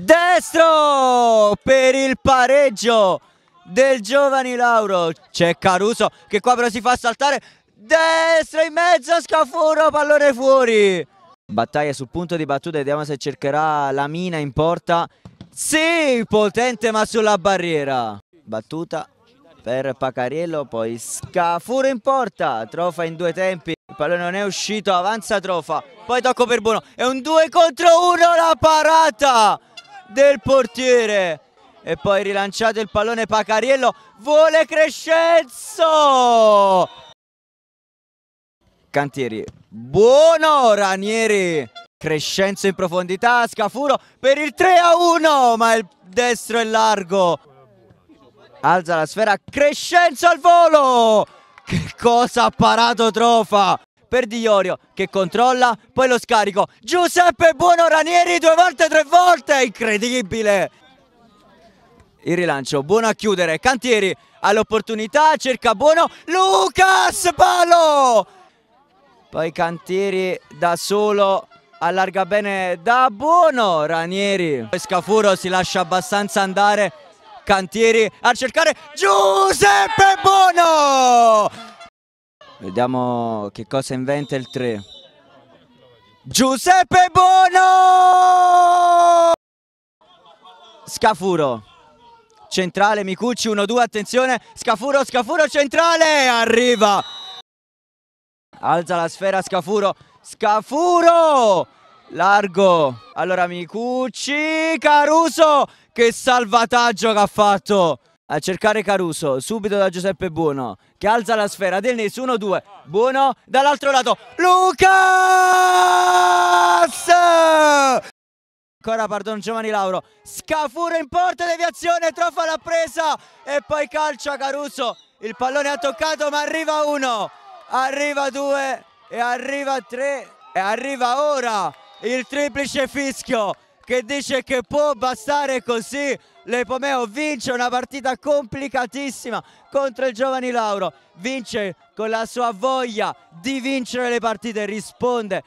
destro per il pareggio del giovani Lauro c'è Caruso che qua però si fa saltare destro in mezzo Scafuro pallone fuori battaglia sul punto di battuta vediamo se cercherà la mina in porta sì potente ma sulla barriera battuta per Pacariello poi Scafuro in porta Trofa in due tempi il pallone non è uscito avanza Trofa poi tocco per Buono è un 2 contro 1 la parata del portiere e poi rilanciato il pallone Pacariello vuole Crescenzo Cantieri buono Ranieri Crescenzo in profondità Scafuro per il 3 a 1 ma il destro è largo alza la sfera Crescenzo al volo che cosa ha parato Trofa per Di Iorio che controlla, poi lo scarico. Giuseppe Buono Ranieri due volte, tre volte, incredibile! Il rilancio, Buono a chiudere, Cantieri all'opportunità, cerca Buono, Lucas Palo! Poi Cantieri da solo allarga bene da Buono, Ranieri. Scafuro si lascia abbastanza andare, Cantieri a cercare Giuseppe Buono! Vediamo che cosa inventa il 3. Giuseppe Bono! Scafuro. Centrale Micucci 1-2, attenzione. Scafuro, Scafuro centrale, arriva. Alza la sfera Scafuro. Scafuro! Largo. Allora Micucci, Caruso, che salvataggio che ha fatto a cercare Caruso, subito da Giuseppe Buono, che alza la sfera del Nes, 1-2, Buono dall'altro lato, Lucas! Ancora, pardon, Giovanni Lauro, Scafuro in porta, deviazione, Troffa la presa e poi calcia Caruso, il pallone ha toccato ma arriva uno, arriva due e arriva tre e arriva ora il triplice fischio che dice che può bastare così. L'Epomeo vince una partita complicatissima contro il Giovani Lauro, vince con la sua voglia di vincere le partite, risponde